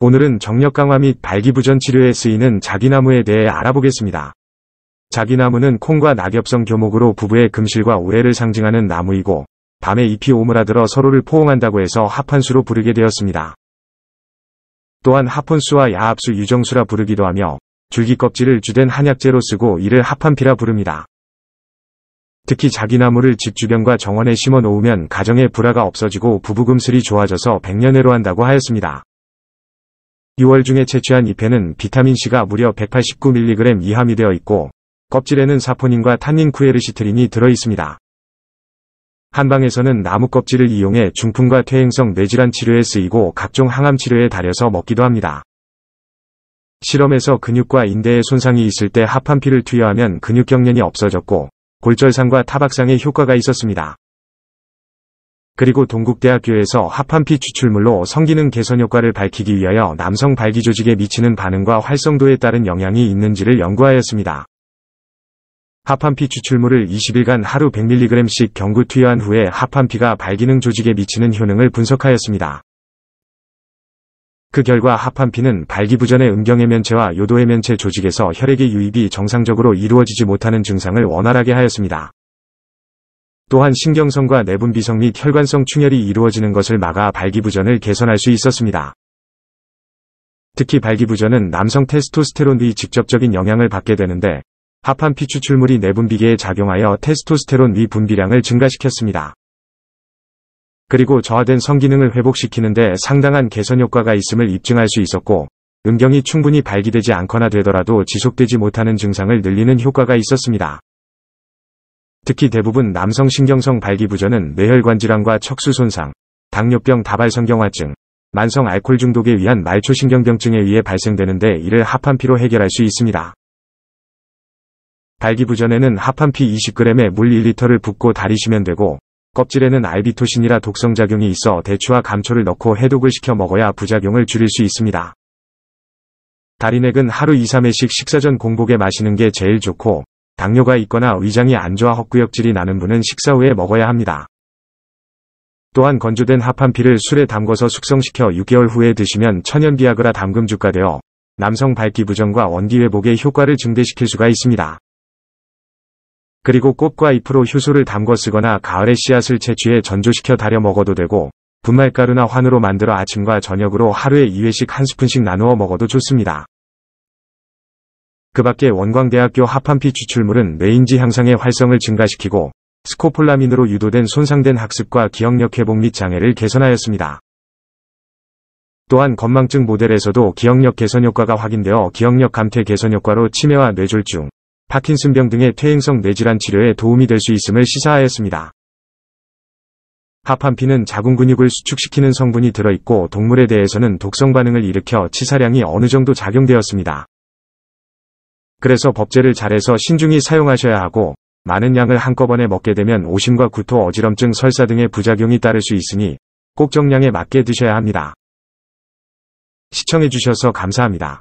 오늘은 정력 강화 및 발기부전 치료에 쓰이는 자기나무에 대해 알아보겠습니다. 자기나무는 콩과 낙엽성 교목으로 부부의 금실과 오해를 상징하는 나무이고 밤에 잎이 오므라들어 서로를 포옹한다고 해서 합한수로 부르게 되었습니다. 또한 합혼수와 야합수 유정수라 부르기도 하며 줄기 껍질을 주된 한약재로 쓰고 이를 합한피라 부릅니다. 특히 자기나무를 집 주변과 정원에 심어 놓으면 가정의 불화가 없어지고 부부금슬이 좋아져서 백년해로 한다고 하였습니다. 6월 중에 채취한 잎에는 비타민C가 무려 189mg 이함이 되어 있고 껍질에는 사포닌과 탄닌 쿠에르시트린이 들어있습니다. 한방에서는 나무 껍질을 이용해 중풍과 퇴행성 뇌질환 치료에 쓰이고 각종 항암 치료에 달여서 먹기도 합니다. 실험에서 근육과 인대에 손상이 있을 때 합한피를 투여하면 근육경련이 없어졌고 골절상과 타박상에 효과가 있었습니다. 그리고 동국대학교에서 합판피 추출물로 성기능 개선 효과를 밝히기 위하여 남성 발기 조직에 미치는 반응과 활성도에 따른 영향이 있는지를 연구하였습니다. 합판피 추출물을 20일간 하루 100mg씩 경구 투여한 후에 합판피가 발기능 조직에 미치는 효능을 분석하였습니다. 그 결과 합판피는 발기부전의 음경해면체와 요도해면체 조직에서 혈액의 유입이 정상적으로 이루어지지 못하는 증상을 원활하게 하였습니다. 또한 신경성과 내분비성 및 혈관성 충혈이 이루어지는 것을 막아 발기부전을 개선할 수 있었습니다. 특히 발기부전은 남성 테스토스테론의 직접적인 영향을 받게 되는데 합한 피 추출물이 내분비계에 작용하여 테스토스테론 위 분비량을 증가시켰습니다. 그리고 저하된 성기능을 회복시키는데 상당한 개선 효과가 있음을 입증할 수 있었고 음경이 충분히 발기되지 않거나 되더라도 지속되지 못하는 증상을 늘리는 효과가 있었습니다. 특히 대부분 남성 신경성 발기부전은 뇌혈관 질환과 척수 손상, 당뇨병 다발성경화증, 만성 알코올 중독에 의한 말초신경병증에 의해 발생되는데 이를 합한피로 해결할 수 있습니다. 발기부전에는 합한피 20g에 물 1리터를 붓고 다리시면 되고 껍질에는 알비토신이라 독성작용이 있어 대추와 감초를 넣고 해독을 시켜 먹어야 부작용을 줄일 수 있습니다. 다리넥은 하루 2, 3회씩 식사 전 공복에 마시는 게 제일 좋고 당뇨가 있거나 위장이 안 좋아 헛구역질이 나는 분은 식사 후에 먹어야 합니다. 또한 건조된 합판피를 술에 담궈서 숙성시켜 6개월 후에 드시면 천연비아그라 담금 주가되어 남성 밝기 부전과 원기 회복의 효과를 증대시킬 수가 있습니다. 그리고 꽃과 잎으로 효소를 담궈 쓰거나 가을에 씨앗을 채취해 전조시켜 달여 먹어도 되고 분말가루나 환으로 만들어 아침과 저녁으로 하루에 2회씩 한 스푼씩 나누어 먹어도 좋습니다. 그 밖에 원광대학교 합판피 추출물은 레인지 향상의 활성을 증가시키고 스코폴라민으로 유도된 손상된 학습과 기억력 회복 및 장애를 개선하였습니다. 또한 건망증 모델에서도 기억력 개선 효과가 확인되어 기억력 감퇴 개선 효과로 치매와 뇌졸중, 파킨슨병 등의 퇴행성 뇌질환 치료에 도움이 될 수 있음을 시사하였습니다. 하판피는 자궁 근육을 수축시키는 성분이 들어있고 동물에 대해서는 독성 반응을 일으켜 치사량이 어느 정도 작용되었습니다. 그래서 법제를 잘해서 신중히 사용하셔야 하고 많은 양을 한꺼번에 먹게 되면 오심과 구토, 어지럼증, 설사 등의 부작용이 따를 수 있으니 꼭 정량에 맞게 드셔야 합니다. 시청해주셔서 감사합니다.